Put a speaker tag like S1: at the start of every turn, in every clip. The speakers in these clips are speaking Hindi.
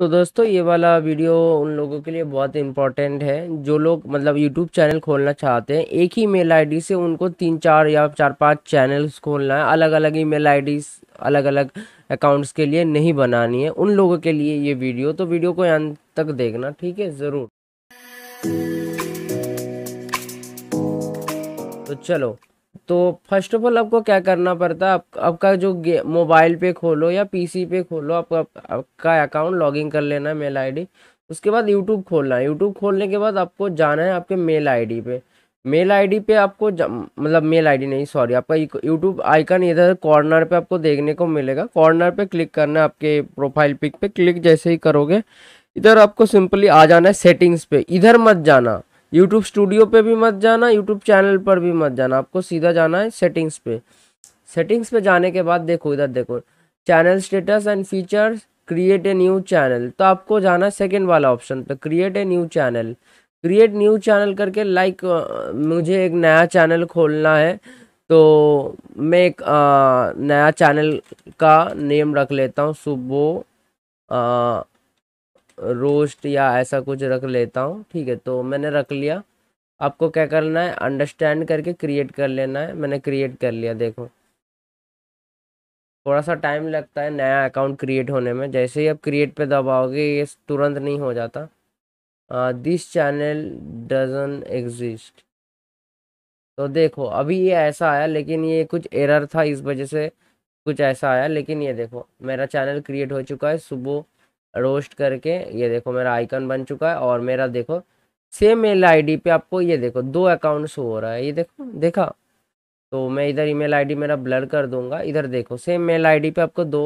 S1: तो दोस्तों ये वाला वीडियो उन लोगों के लिए बहुत इम्पोर्टेंट है जो लोग मतलब यूट्यूब चैनल खोलना चाहते हैं एक ही मेल आईडी से उनको तीन चार या चार पांच चैनल्स खोलना है अलग अलग ई मेल आई अलग अलग अकाउंट्स के लिए नहीं बनानी है उन लोगों के लिए ये वीडियो तो वीडियो को अंत तक देखना ठीक है ज़रूर तो चलो तो फर्स्ट ऑफ ऑल आपको क्या करना पड़ता है आप, आपका जो मोबाइल पे खोलो या पीसी पे खोलो आप, आप, आपका अकाउंट लॉगिन कर लेना है मेल आईडी उसके बाद यूट्यूब खोलना है यूट्यूब खोलने के बाद आपको जाना है आपके मेल आईडी पे मेल आईडी पे आपको मतलब मेल आईडी नहीं सॉरी आपका यूट्यूब आइकन इधर कॉर्नर पर आपको देखने को मिलेगा कॉर्नर पर क्लिक करना है आपके प्रोफाइल पिक पे क्लिक जैसे ही करोगे इधर आपको सिंपली आ जाना है सेटिंग्स पे इधर मत जाना यूट्यूब स्टूडियो पे भी मत जाना यूट्यूब चैनल पर भी मत जाना आपको सीधा जाना है सेटिंग्स पे सेटिंग्स पे जाने के बाद देखो इधर देखो channel status and features create a new channel तो आपको जाना है सेकेंड वाला ऑप्शन पे create a new channel create new channel करके लाइक like, मुझे एक नया चैनल खोलना है तो मैं एक आ, नया चैनल का नेम रख लेता हूँ सुबो रोस्ट या ऐसा कुछ रख लेता हूँ ठीक है तो मैंने रख लिया आपको क्या करना है अंडरस्टैंड करके क्रिएट कर लेना है मैंने क्रिएट कर लिया देखो थोड़ा सा टाइम लगता है नया अकाउंट क्रिएट होने में जैसे ही आप क्रिएट पे दबाओगे ये तुरंत नहीं हो जाता दिस चैनल डजन एग्जिस्ट तो देखो अभी ये ऐसा आया लेकिन ये कुछ एरर था इस वजह से कुछ ऐसा आया लेकिन ये देखो मेरा चैनल क्रिएट हो चुका है सुबह रोस्ट करके ये देखो मेरा आइकन बन चुका है और मेरा देखो सेम मेल आईडी पे आपको ये देखो दो अकाउंट शो हो रहा है ये देखो देखा तो मैं इधर ईमेल आईडी मेरा ब्लर कर दूंगा इधर देखो सेम मेल आईडी पे आपको दो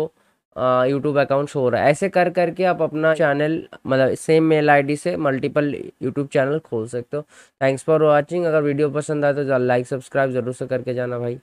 S1: यूट्यूब अकाउंट शो हो रहा है ऐसे कर करके आप अपना चैनल मतलब सेम मेल आईडी से मल्टीपल यूट्यूब चैनल खोल सकते हो थैंक्स फॉर वॉचिंग अगर वीडियो पसंद आए तो लाइक सब्सक्राइब जरूर से करके जाना भाई